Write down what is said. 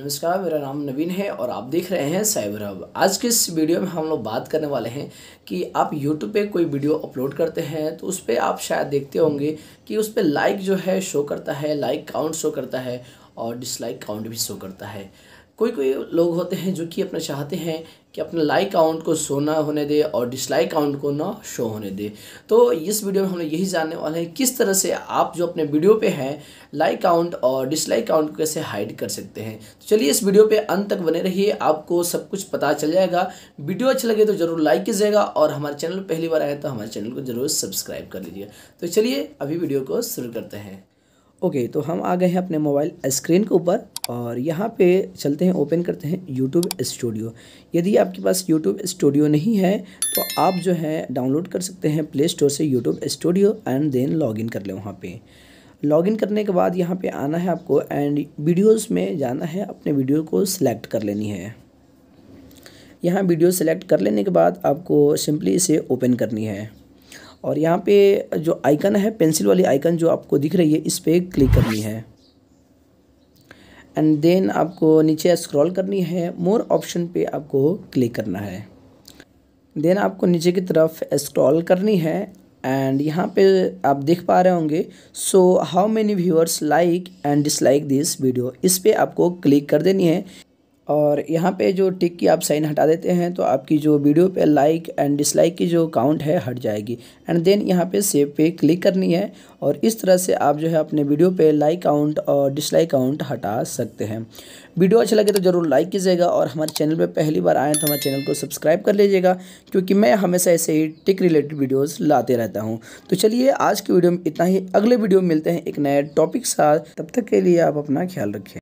नमस्कार मेरा नाम नवीन है और आप देख रहे हैं साइबर हब आज के इस वीडियो में हम लोग बात करने वाले हैं कि आप यूट्यूब पे कोई वीडियो अपलोड करते हैं तो उस पर आप शायद देखते होंगे कि उस पर लाइक जो है शो करता है लाइक काउंट शो करता है और डिसलाइक काउंट भी शो करता है कोई कोई लोग होते हैं जो कि अपना चाहते हैं कि अपने लाइक काउंट को शो ना होने दे और डिसलाइक काउंट को ना शो होने दे तो इस वीडियो में हम लोग यही जानने वाले हैं किस तरह से आप जो अपने वीडियो पे हैं लाइक काउंट और डिसलाइक काउंट को कैसे हाइड कर सकते हैं तो चलिए इस वीडियो पे अंत तक बने रहिए आपको सब कुछ पता चल जाएगा वीडियो अच्छा लगे तो ज़रूर लाइक कीजिएगा और हमारे चैनल पहली बार आए तो हमारे चैनल को ज़रूर सब्सक्राइब कर लीजिए तो चलिए अभी वीडियो को शुरू करते हैं ओके तो हम आ गए हैं अपने मोबाइल स्क्रीन के ऊपर और यहाँ पे चलते हैं ओपन करते हैं यूट्यूब स्टूडियो यदि आपके पास यूट्यूब स्टूडियो नहीं है तो आप जो है डाउनलोड कर सकते हैं प्ले स्टोर से YouTube Studio and then login कर लें वहाँ पे लॉगिन करने के बाद यहाँ पे आना है आपको एंड वीडियोस में जाना है अपने वीडियो को सिलेक्ट कर लेनी है यहाँ वीडियो सेलेक्ट कर लेने के बाद आपको सिंपली इसे ओपन करनी है और यहाँ पे जो आइकन है पेंसिल वाली आइकन जो आपको दिख रही है इस पर क्लिक करनी है एंड देन आपको नीचे स्क्रॉल करनी है मोर ऑप्शन पे आपको क्लिक करना है देन आपको नीचे की तरफ स्क्रॉल करनी है एंड यहाँ पे आप देख पा रहे होंगे so how many viewers like and dislike this video इस पर आपको क्लिक कर देनी है और यहाँ पे जो टिक की आप साइन हटा देते हैं तो आपकी जो वीडियो पे लाइक एंड डिसलाइक की जो काउंट है हट जाएगी एंड देन यहाँ पे सेव पे क्लिक करनी है और इस तरह से आप जो है अपने वीडियो पे लाइक काउंट और डिसलाइक काउंट हटा सकते हैं वीडियो अच्छा लगे तो ज़रूर लाइक कीजिएगा और हमारे चैनल पर पहली बार आएँ तो हमारे चैनल को सब्सक्राइब कर लीजिएगा क्योंकि मैं हमेशा ऐसे ही टिक रिलेटेड वीडियोज़ लाते रहता हूँ तो चलिए आज की वीडियो में इतना ही अगले वीडियो में मिलते हैं एक नए टॉपिक साथ तब तक के लिए आप अपना ख्याल रखें